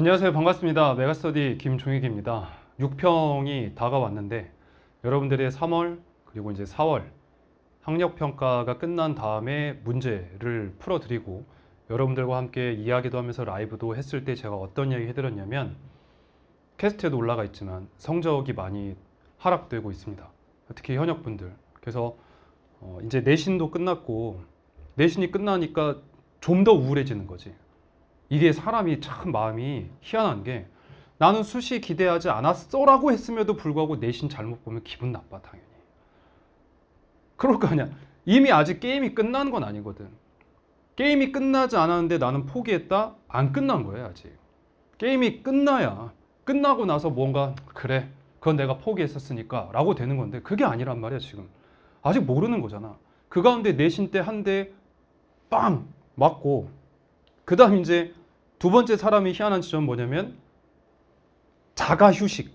안녕하세요. 반갑습니다. 메가스터디 김종익입니다. 6평이 다가왔는데 여러분들의 3월 그리고 이제 4월 학력평가가 끝난 다음에 문제를 풀어드리고 여러분들과 함께 이야기도 하면서 라이브도 했을 때 제가 어떤 이야기 해드렸냐면 캐스트에도 올라가 있지만 성적이 많이 하락되고 있습니다. 특히 현역분들. 그래서 어, 이제 내신도 끝났고 내신이 끝나니까 좀 더 우울해지는 거지. 이게 사람이 참 마음이 희한한 게 나는 수시 기대하지 않았어 라고 했음에도 불구하고 내신 잘못 보면 기분 나빠 당연히 그럴 거 아니야 이미 아직 게임이 끝난 건 아니거든 게임이 끝나지 않았는데 나는 포기했다? 안 끝난 거예요 아직 게임이 끝나야 끝나고 나서 뭔가 그래 그건 내가 포기했었으니까 라고 되는 건데 그게 아니란 말이야 지금 아직 모르는 거잖아 그 가운데 내신 때 한 대 빵 맞고 그 다음 이제 두 번째 사람이 희한한 지점은 뭐냐면 자가 휴식,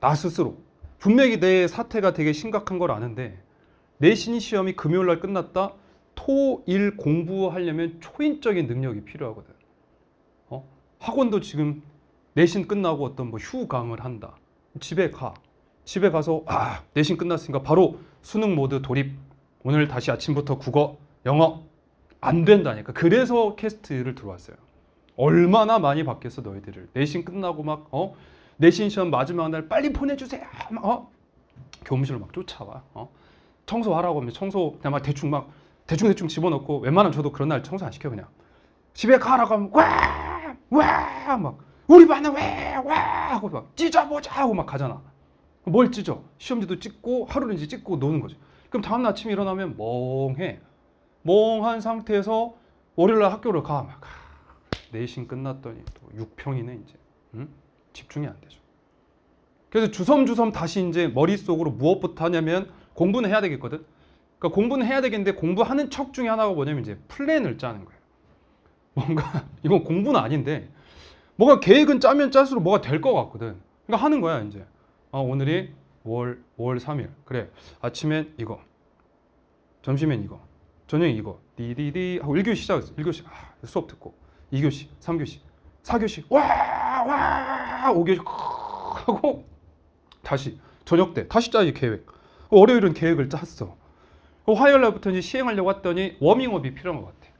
나 스스로. 분명히 내 사태가 되게 심각한 걸 아는데 내신 시험이 금요일 날 끝났다. 토, 일 공부하려면 초인적인 능력이 필요하거든. 어? 학원도 지금 내신 끝나고 어떤 뭐 휴강을 한다. 집에 가. 집에 가서 아, 내신 끝났으니까 바로 수능 모드 돌입. 오늘 다시 아침부터 국어, 영어 안 된다니까. 그래서 캐스트를 들어왔어요. 얼마나 많이 받겠어 너희들을. 내신 끝나고 막 어? 내신 시험 마지막 날 빨리 보내주세요. 막, 어? 교무실로 막 쫓아와. 어? 청소하라고 하면 청소 그냥 막 대충 막 대충 대충 집어넣고 웬만하면 저도 그런 날 청소 안 시켜 그냥. 집에 가라고 하면 와와막 우리 반은 왜와 하고 막 찢어보자 하고 막 가잖아. 뭘 찢어? 시험지도 찍고 하루는 이제 찍고 노는 거지. 그럼 다음날 아침에 일어나면 멍해. 멍한 상태에서 월요일날 학교를 가. 막. 내신 끝났더니 또 6평이네 이제 응? 집중이 안 되죠. 그래서 주섬주섬 다시 이제 머릿속으로 무엇부터 하냐면 공부는 해야 되겠거든. 그러니까 공부는 해야 되겠는데 공부하는 척 중에 하나가 뭐냐면 이제 플랜을 짜는 거예요. 뭔가 이건 공부는 아닌데 뭔가 계획은 짜면 짤수록 뭐가 될 것 같거든. 그러니까 하는 거야 이제. 아 오늘이 5월 5월 3일. 그래 아침엔 이거, 점심엔 이거, 저녁에 이거. 디디디 하고 1교시 시작했어. 1교시 아, 수업 듣고 2교시, 3교시, 4교시 와와 5교시 하고 다시 저녁 때 다시 짜지 계획. 월요일은 계획을 짰어. 그 화요일 날부터 이제 시행하려고 했더니 워밍업이 필요한 것 같아.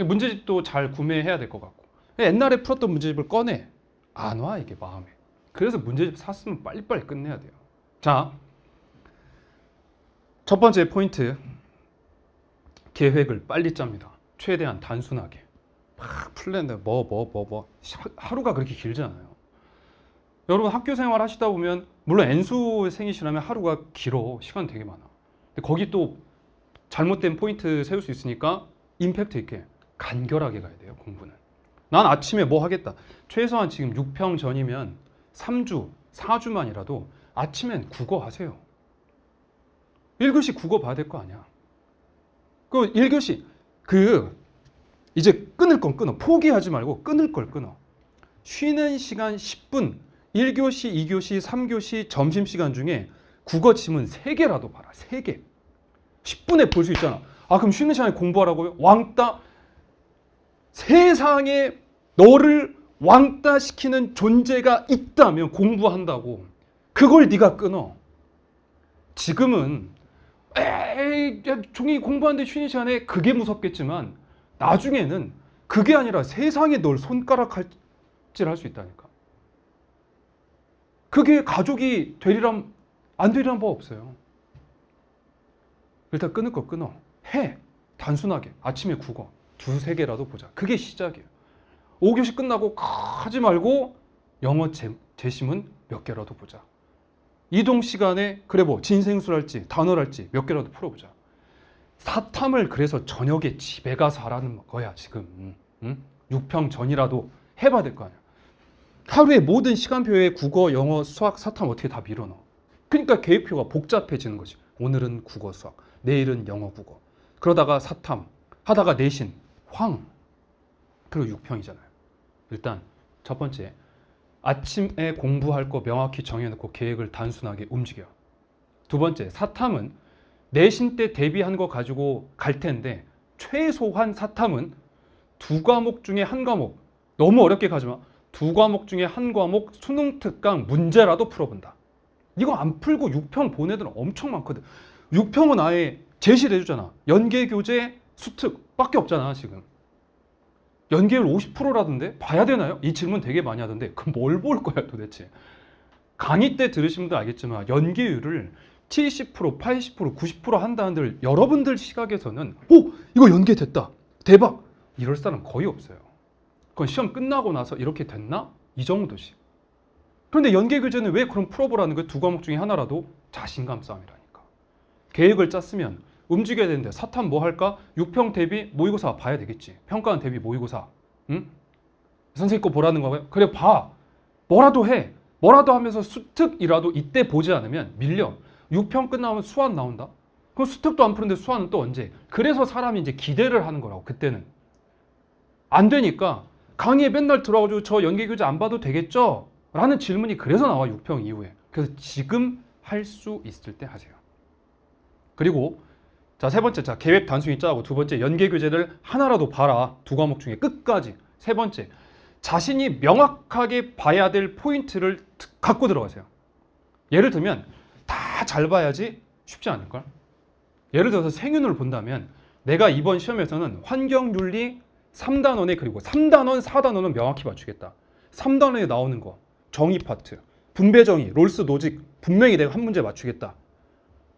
그러니까 문제집도 잘 구매해야 될 것 같고. 옛날에 풀었던 문제집을 꺼내. 안 와, 이게 마음에. 그래서 문제집 샀으면 빨리빨리 끝내야 돼요. 자, 첫 번째 포인트. 계획을 빨리 짭니다. 최대한 단순하게. 막플랜는데뭐뭐뭐뭐 뭐, 뭐, 뭐. 하루가 그렇게 길잖아요. 여러분 학교 생활 하시다 보면 물론 N수 생이시라면 하루가 길어 시간 되게 많아. 근데 거기 또 잘못된 포인트 세울 수 있으니까 임팩트 있게 간결하게 가야 돼요 공부는. 난 아침에 뭐 하겠다. 최소한 지금 6평 전이면 3주, 4주만이라도 아침엔 국어 하세요. 1교시 국어 봐야 될 거 아니야. 그 1교시 그 이제 끊을 건 끊어. 포기하지 말고 끊을 걸 끊어. 쉬는 시간 10분, 1교시, 2교시, 3교시, 점심시간 중에 국어 지문 3개라도 봐라. 3개. 10분에 볼 수 있잖아. 아, 그럼 쉬는 시간에 공부하라고요? 왕따. 세상에 너를 왕따 시키는 존재가 있다면 공부한다고. 그걸 네가 끊어. 지금은 에이, 야, 종이 공부하는데 쉬는 시간에 그게 무섭겠지만 나중에는 그게 아니라 세상에 널 손가락 할질할 수 있다니까. 그게 가족이 되리란 안 되리란 법 없어요. 일단 끊을 거 끊어. 해. 단순하게. 아침에 국어. 두세 개라도 보자. 그게 시작이에요. 5교시 끝나고 하지 말고 영어 재, 재심은 몇 개라도 보자. 이동 시간에 그래 뭐 진생술 할지 단어 할지 몇 개라도 풀어보자. 사탐을 그래서 저녁에 집에 가서 하라는 거야 지금 응? 6평 전이라도 해봐야 될 거 아니야 하루에 모든 시간표에 국어, 영어, 수학, 사탐 어떻게 다 밀어넣어 그러니까 계획표가 복잡해지는 거지 오늘은 국어, 수학, 내일은 영어, 국어 그러다가 사탐 하다가 내신, 황 그리고 6평이잖아요 일단 첫 번째 아침에 공부할 거 명확히 정해놓고 계획을 단순하게 움직여 두 번째 사탐은 내신 때 대비한 거 가지고 갈 텐데 최소한 사탐은 두 과목 중에 한 과목 너무 어렵게 가지 마. 두 과목 중에 한 과목 수능 특강 문제라도 풀어본다. 이거 안 풀고 6평 본 애들은 엄청 많거든. 6평은 아예 제시를 해주잖아. 연계 교재 수특밖에 없잖아 지금. 연계율 50%라던데 봐야 되나요? 이 질문 되게 많이 하던데 그럼 뭘 볼 거야 도대체. 강의 때 들으신 분들 알겠지만 연계율을 70%, 80%, 90% 한다 한들 여러분들 시각에서는 오 이거 연계됐다 대박 이럴 사람 거의 없어요. 그건 시험 끝나고 나서 이렇게 됐나 이정도지 그런데 연계 교재는 왜 그런 풀어보라는 거게두 과목 중에 하나라도 자신감 싸움이라니까. 계획을 짰으면 움직여야 되는데 사탐 뭐 할까? 6평 대비 모의고사 봐야 되겠지. 평가원 대비 모의고사. 응? 선생님 거 보라는 거예요. 그래 봐. 뭐라도 해. 뭐라도 하면서 수특이라도 이때 보지 않으면 밀려. 6편 끝나면 수완 나온다. 그럼 수특도 안 푸는데 수완은 또 언제? 그래서 사람이 이제 기대를 하는 거라고 그때는 안 되니까 강의에 맨날 들어가지고 저 연계 교재 안 봐도 되겠죠? 라는 질문이 그래서 나와 6평 이후에. 그래서 지금 할 수 있을 때 하세요. 그리고 자 세 번째 자 계획 단순히 짜고 두 번째 연계 교재를 하나라도 봐라 두 과목 중에 끝까지 세 번째 자신이 명확하게 봐야 될 포인트를 갖고 들어가세요. 예를 들면 다잘 봐야지 쉽지 않을걸? 예를 들어서 생윤을 본다면 내가 이번 시험에서는 환경윤리 3단원에 그리고 3단원, 4단원은 명확히 맞추겠다. 3단원에 나오는 거, 정의 파트, 분배정의, 롤스 노직 분명히 내가 한 문제 맞추겠다.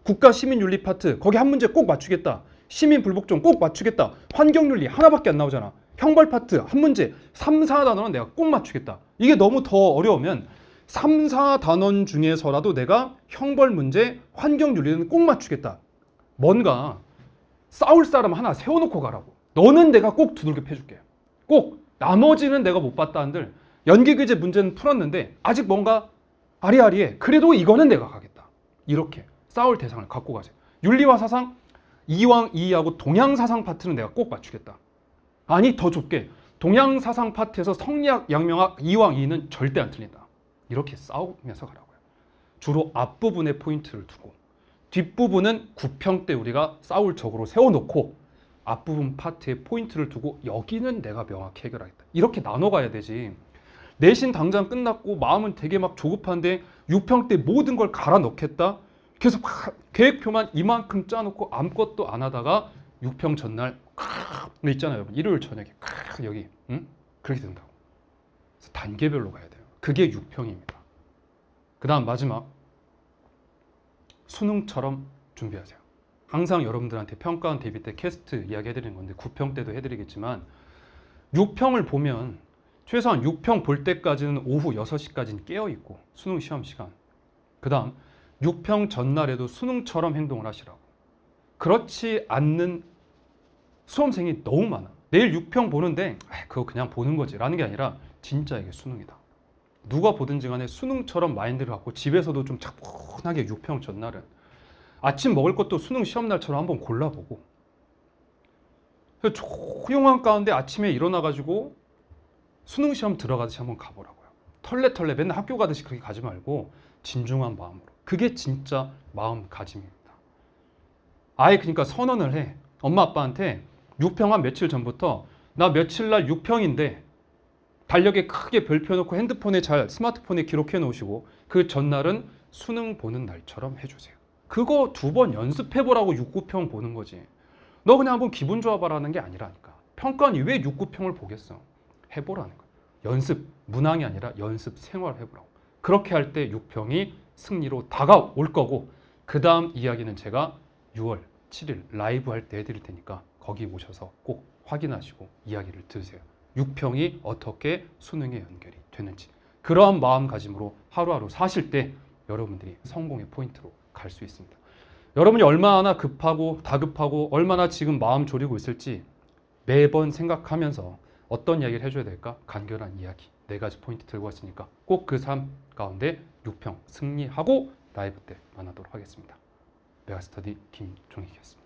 국가 시민 윤리 파트 거기 한 문제 꼭 맞추겠다. 시민 불복종 꼭 맞추겠다. 환경 윤리 하나밖에 안 나오잖아. 형벌 파트 한 문제 3, 4단원은 내가 꼭 맞추겠다. 이게 너무 더 어려우면 삼, 사단원 중에서라도 내가 형벌 문제, 환경 윤리는 꼭 맞추겠다. 뭔가 싸울 사람 하나 세워놓고 가라고. 너는 내가 꼭 두들겨 패줄게. 꼭 나머지는 내가 못 봤다 한들 연기 규제 문제는 풀었는데 아직 뭔가 아리아리해. 그래도 이거는 내가 가겠다. 이렇게 싸울 대상을 갖고 가자 윤리와 사상 이왕 이하고 동양 사상 파트는 내가 꼭 맞추겠다. 아니 더 좁게 동양 사상 파트에서 성리학 양명학 이왕 이는 절대 안 틀린다. 이렇게 싸우면서 가라고요. 주로 앞부분에 포인트를 두고 뒷부분은 구평 때 우리가 싸울 적으로 세워놓고 앞부분 파트에 포인트를 두고 여기는 내가 명확히 해결하겠다. 이렇게 나눠가야 되지. 내신 당장 끝났고 마음은 되게 막 조급한데 6평 때 모든 걸 갈아 넣겠다. 계속 계획표만 이만큼 짜놓고 아무것도 안 하다가 6평 전날 있잖아요. 여러분. 일요일 저녁에 여기 응? 그렇게 된다고. 단계별로 가야 돼. 그게 6평입니다. 그 다음 마지막 수능처럼 준비하세요. 항상 여러분들한테 평가원 대비 때 캐스트 이야기 해드리는 건데 9평 때도 해드리겠지만 6평을 보면 최소한 6평 볼 때까지는 오후 6시까지는 깨어있고 수능 시험 시간 그 다음 6평 전날에도 수능처럼 행동을 하시라고 그렇지 않는 수험생이 너무 많아 내일 6평 보는데 그거 그냥 보는 거지 라는 게 아니라 진짜 이게 수능이다 누가 보든지 간에 수능처럼 마인드를 갖고 집에서도 좀 차분하게 6평 전날은 아침 먹을 것도 수능 시험날처럼 한번 골라보고 조용한 가운데 아침에 일어나가지고 수능 시험 들어가듯이 한번 가보라고요. 털레털레 맨날 학교 가듯이 그렇게 가지 말고 진중한 마음으로. 그게 진짜 마음가짐입니다. 아예 그러니까 선언을 해. 엄마 아빠한테 6평 한 며칠 전부터 나 며칠 날 6평인데 달력에 크게 별표 놓고 핸드폰에 잘 스마트폰에 기록해 놓으시고 그 전날은 수능 보는 날처럼 해주세요. 그거 두 번 연습해보라고 육구평 보는 거지. 너 그냥 한번 기분 좋아봐라는 게 아니라니까. 평가원이 왜 육구평을 보겠어? 해보라는 거야. 연습, 문항이 아니라 연습 생활해보라고. 그렇게 할 때 육평이 승리로 다가올 거고 그 다음 이야기는 제가 6월 7일 라이브 할 때 해드릴 테니까 거기 오셔서 꼭 확인하시고 이야기를 들으세요. 6평이 어떻게 수능에 연결이 되는지 그러한 마음가짐으로 하루하루 사실 때 여러분들이 성공의 포인트로 갈 수 있습니다. 여러분이 얼마나 급하고 다급하고 얼마나 지금 마음 졸이고 있을지 매번 생각하면서 어떤 이야기를 해줘야 될까? 간결한 이야기 네 가지 포인트 들고 왔으니까 꼭그삶 가운데 6평 승리하고 라이브 때 만나도록 하겠습니다. 메가스터디 김종익이었습니다.